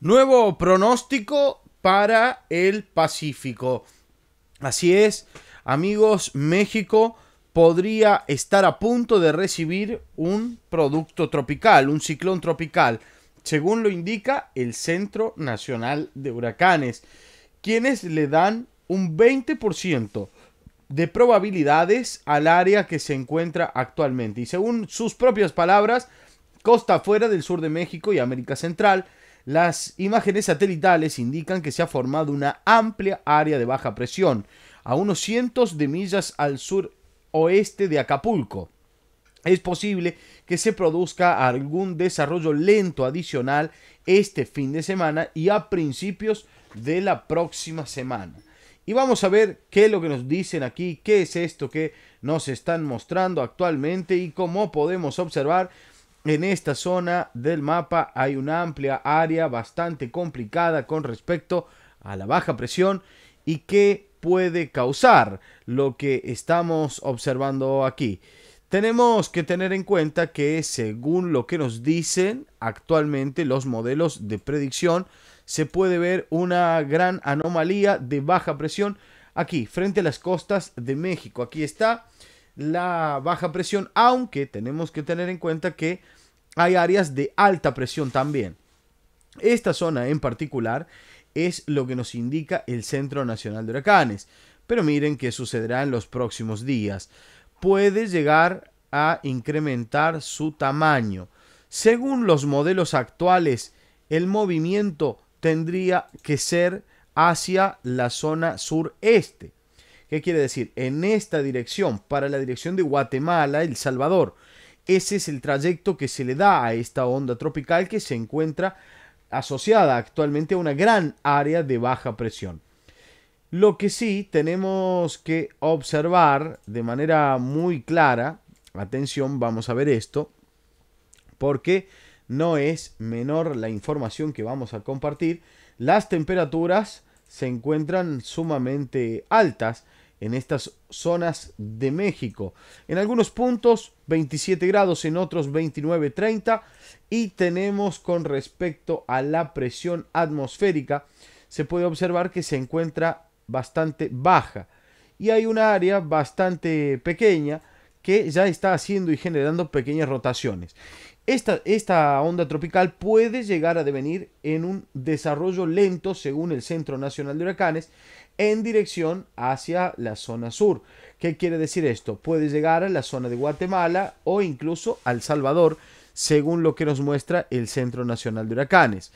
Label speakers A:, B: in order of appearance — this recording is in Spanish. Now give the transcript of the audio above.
A: Nuevo pronóstico para el Pacífico. Así es, amigos, México podría estar a punto de recibir un producto tropical, un ciclón tropical, según lo indica el Centro Nacional de Huracanes, quienes le dan un 20% de probabilidades al área que se encuentra actualmente. Y según sus propias palabras, costa afuera del sur de México y América Central, las imágenes satelitales indican que se ha formado una amplia área de baja presión, a unos cientos de millas al suroeste de Acapulco. Es posible que se produzca algún desarrollo lento adicional este fin de semana y a principios de la próxima semana. Y vamos a ver qué es lo que nos dicen aquí, qué es esto que nos están mostrando actualmente y cómo podemos observar, en esta zona del mapa hay una amplia área bastante complicada con respecto a la baja presión y que puede causar lo que estamos observando aquí. Tenemos que tener en cuenta que según lo que nos dicen actualmente los modelos de predicción, se puede ver una gran anomalía de baja presión aquí, frente a las costas de México. Aquí está la baja presión, aunque tenemos que tener en cuenta que hay áreas de alta presión también. Esta zona en particular es lo que nos indica el Centro Nacional de Huracanes. Pero miren qué sucederá en los próximos días. Puede llegar a incrementar su tamaño. Según los modelos actuales, el movimiento tendría que ser hacia la zona sureste. ¿Qué quiere decir? En esta dirección, para la dirección de Guatemala, El Salvador. Ese es el trayecto que se le da a esta onda tropical que se encuentra asociada actualmente a una gran área de baja presión. Lo que sí tenemos que observar de manera muy clara, atención, vamos a ver esto, porque no es menor la información que vamos a compartir. Las temperaturas se encuentran sumamente altas en estas zonas de México. En algunos puntos 27 grados, en otros 29, 30 y tenemos con respecto a la presión atmosférica se puede observar que se encuentra bastante baja y hay un área bastante pequeña que ya está haciendo y generando pequeñas rotaciones. Esta, onda tropical puede llegar a devenir en un desarrollo lento, según el Centro Nacional de Huracanes, en dirección hacia la zona sur. ¿Qué quiere decir esto? Puede llegar a la zona de Guatemala o incluso al Salvador, según lo que nos muestra el Centro Nacional de Huracanes.